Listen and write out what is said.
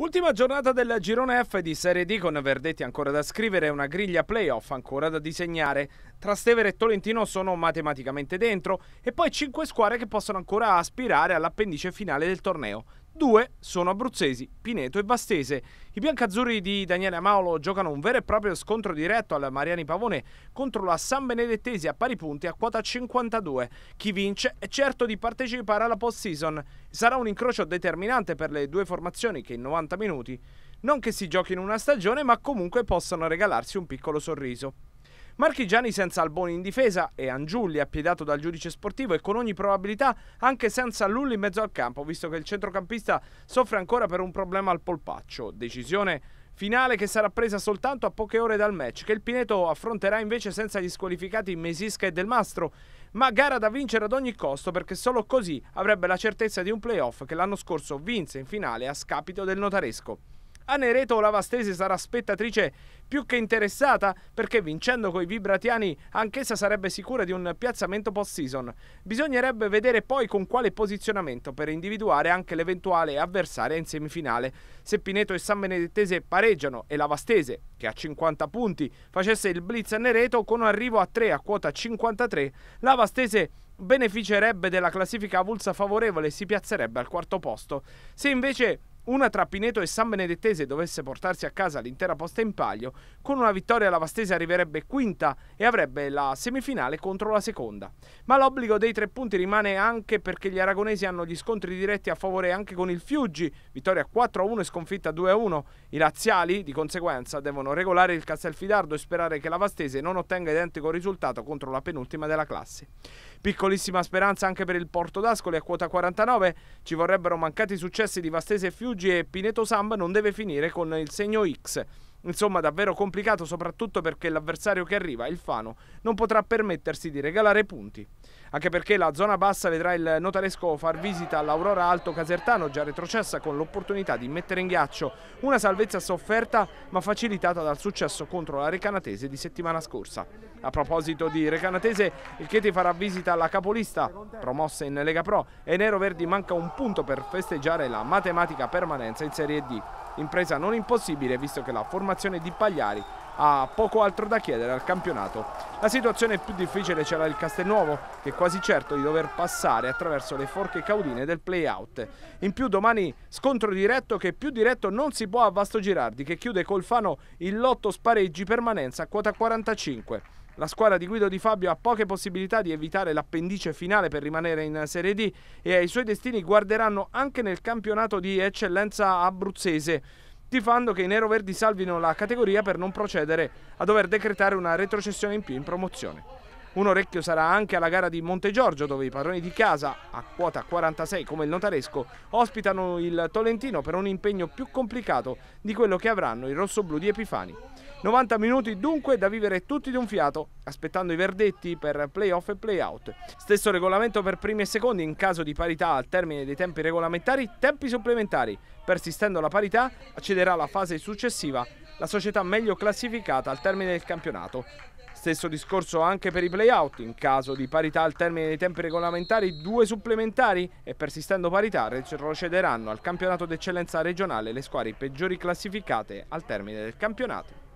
Ultima giornata del girone F di Serie D con verdetti ancora da scrivere e una griglia playoff ancora da disegnare. Trastevere e Tolentino sono matematicamente dentro e poi 5 squadre che possono ancora aspirare all'appendice finale del torneo. Due sono abruzzesi, Pineto e Vastese. I biancazzurri di Daniele Amaolo giocano un vero e proprio scontro diretto al Mariani Pavone contro la San Benedettesi a pari punti a quota 52. Chi vince è certo di partecipare alla post-season. Sarà un incrocio determinante per le due formazioni che in 90 minuti non che si giochi in una stagione, ma comunque possano regalarsi un piccolo sorriso. Marchigiani senza Alboni in difesa e Angiulli appiedato dal giudice sportivo e con ogni probabilità anche senza Lulli in mezzo al campo, visto che il centrocampista soffre ancora per un problema al polpaccio. Decisione finale che sarà presa soltanto a poche ore dal match, che il Pineto affronterà invece senza gli squalificati Mesisca e Del Mastro, ma gara da vincere ad ogni costo perché solo così avrebbe la certezza di un playoff che l'anno scorso vinse in finale a scapito del notaresco. Anereto Olavastesi sarà spettatrice più che interessata perché vincendo coi Vibratiani anch'essa sarebbe sicura di un piazzamento post-season. Bisognerebbe vedere poi con quale posizionamento per individuare anche l'eventuale avversaria in semifinale. Se Pineto e San Benedettese pareggiano e Lavastese, che a 50 punti, facesse il blitz a Nereto con arrivo a 3 a quota 53, Lavastese beneficerebbe della classifica avulsa favorevole e si piazzerebbe al quarto posto. Se invece una tra Pineto e San Benedettese dovesse portarsi a casa l'intera posta in palio, con una vittoria la Vastese arriverebbe quinta e avrebbe la semifinale contro la seconda. Ma l'obbligo dei tre punti rimane anche perché gli aragonesi hanno gli scontri diretti a favore anche con il Fiuggi, vittoria 4-1 e sconfitta 2-1. I laziali, di conseguenza, devono regolare il Castelfidardo e sperare che la Vastese non ottenga identico risultato contro la penultima della classe. Piccolissima speranza anche per il Porto d'Ascoli a quota 49, ci vorrebbero mancati successi di Vastese e Fiuggi Peruggi e Pineto Samba non deve finire con il segno X. Insomma, davvero complicato, soprattutto perché l'avversario che arriva, il Fano, non potrà permettersi di regalare punti anche perché la zona bassa vedrà il notaresco far visita all'Aurora Alto Casertano, già retrocessa con l'opportunità di mettere in ghiaccio una salvezza sofferta ma facilitata dal successo contro la Recanatese di settimana scorsa. A proposito di Recanatese, il Chieti farà visita alla capolista, promossa in Lega Pro, e Nero Verdi manca un punto per festeggiare la matematica permanenza in Serie D. Impresa non impossibile visto che la formazione di Pagliari ha poco altro da chiedere al campionato. La situazione più difficile ce l'ha il Castelnuovo, che è quasi certo di dover passare attraverso le forche caudine del play-out. In più domani scontro diretto che più diretto non si può a Vasto Girardi, che chiude col Fano il lotto spareggi permanenza a quota 45. La squadra di Guido Di Fabio ha poche possibilità di evitare l'appendice finale per rimanere in Serie D e ai suoi destini guarderanno anche nel campionato di eccellenza abruzzese tifando che i neroverdi salvino la categoria per non procedere a dover decretare una retrocessione in più in promozione. Un orecchio sarà anche alla gara di Monte Giorgio dove i padroni di casa, a quota 46 come il notaresco, ospitano il Tolentino per un impegno più complicato di quello che avranno i rossoblù di Epifani. 90 minuti dunque da vivere tutti di un fiato, aspettando i verdetti per playoff e playout. Stesso regolamento per primi e secondi in caso di parità al termine dei tempi regolamentari, tempi supplementari. Persistendo la parità, accederà alla fase successiva la società meglio classificata al termine del campionato. Stesso discorso anche per i playout, in caso di parità al termine dei tempi regolamentari due supplementari e persistendo parità procederanno al campionato d'eccellenza regionale le squadre peggiori classificate al termine del campionato.